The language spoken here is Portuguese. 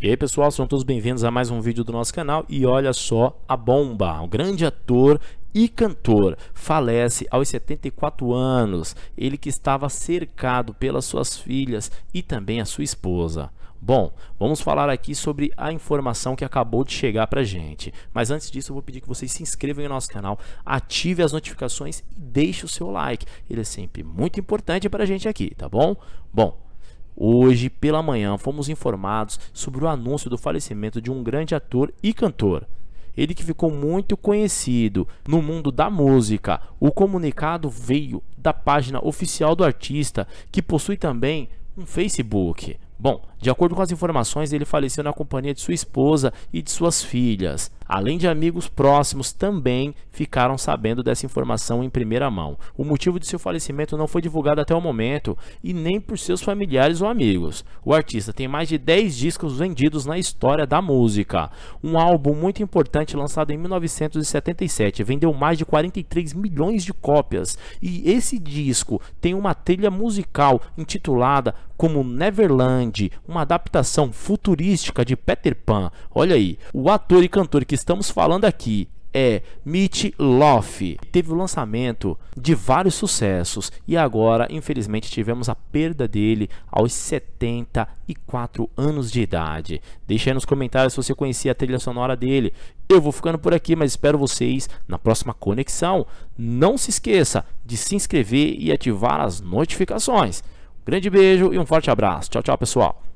E aí pessoal, sejam todos bem-vindos a mais um vídeo do nosso canal e olha só a bomba, um grande ator e cantor, falece aos 74 anos, ele que estava cercado pelas suas filhas e também a sua esposa. Bom, vamos falar aqui sobre a informação que acabou de chegar pra gente. Mas antes disso, eu vou pedir que vocês se inscrevam no nosso canal, ative as notificações e deixe o seu like. Ele é sempre muito importante pra gente aqui, tá bom? Bom, Hoje pela manhã fomos informados sobre o anúncio do falecimento de um grande ator e cantor. Ele que ficou muito conhecido no mundo da música. O comunicado veio da página oficial do artista, que possui também um Facebook. Bom, de acordo com as informações, ele faleceu na companhia de sua esposa e de suas filhas. Além de amigos próximos também ficaram sabendo dessa informação em primeira mão. O motivo de seu falecimento não foi divulgado até o momento e nem por seus familiares ou amigos. O artista tem mais de 10 discos vendidos na história da música. Um álbum muito importante lançado em 1977 vendeu mais de 43 milhões de cópias e esse disco tem uma trilha musical intitulada como Neverland, uma adaptação futurística de Peter Pan. Olha aí, o ator e cantor que estamos falando aqui é Meat Loaf. Teve o lançamento de vários sucessos e agora, infelizmente, tivemos a perda dele aos 74 anos de idade. Deixe aí nos comentários se você conhecia a trilha sonora dele. Eu vou ficando por aqui, mas espero vocês na próxima conexão. Não se esqueça de se inscrever e ativar as notificações. Um grande beijo e um forte abraço. Tchau, tchau, pessoal.